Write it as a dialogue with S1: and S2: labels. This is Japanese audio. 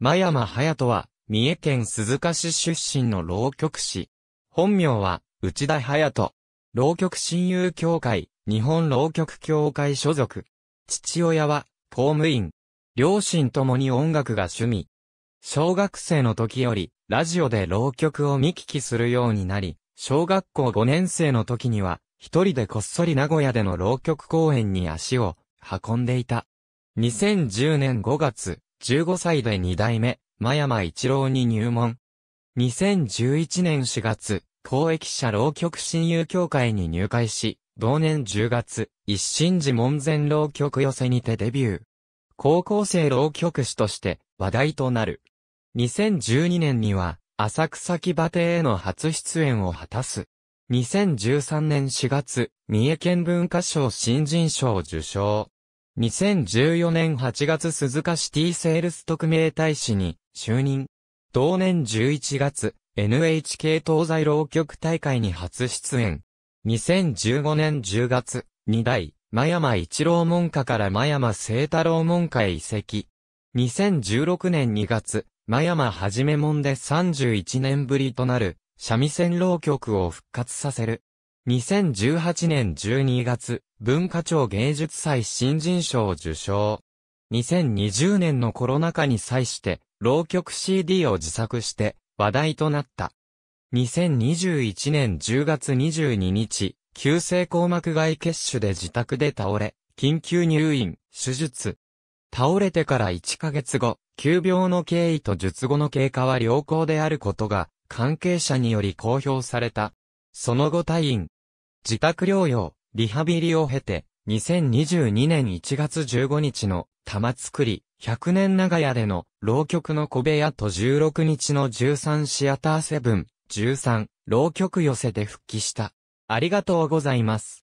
S1: 真山隼人は、三重県鈴鹿市出身の浪曲師。本名は、内田隼人。浪曲親友協会、日本浪曲協会所属。父親は、公務員。両親ともに音楽が趣味。小学生の時より、ラジオで浪曲を見聞きするようになり、小学校5年生の時には、一人でこっそり名古屋での浪曲公演に足を運んでいた。2010年5月、15歳で2代目、真山一郎に入門。2011年4月、公益者浪曲親友協会に入会し、同年10月、一心寺門前浪曲寄せにてデビュー。高校生浪曲師として話題となる。2012年には、浅草木馬亭への初出演を果たす。2013年4月、三重県文化賞新人賞を受賞。2014年8月鈴鹿シティセールス特命大使に就任。同年11月、NHK 東西浪曲大会に初出演。2015年10月、2代、真山一郎門下から真山聖太郎門下へ移籍。2016年2月、真山はじめ門で31年ぶりとなる、三味線浪曲を復活させる。2018年12月、文化庁芸術祭新人賞を受賞。2020年のコロナ禍に際して、浪曲 CD を自作して、話題となった。2021年10月22日、急性硬膜外血腫で自宅で倒れ、緊急入院、手術。倒れてから1ヶ月後、急病の経緯と術後の経過は良好であることが、関係者により公表された。その後退院。自宅療養、リハビリを経て、2022年1月15日の玉作り、100年長屋での浪曲の小部屋と16日の13シアターセブン、13、浪曲寄せで復帰した。ありがとうございます。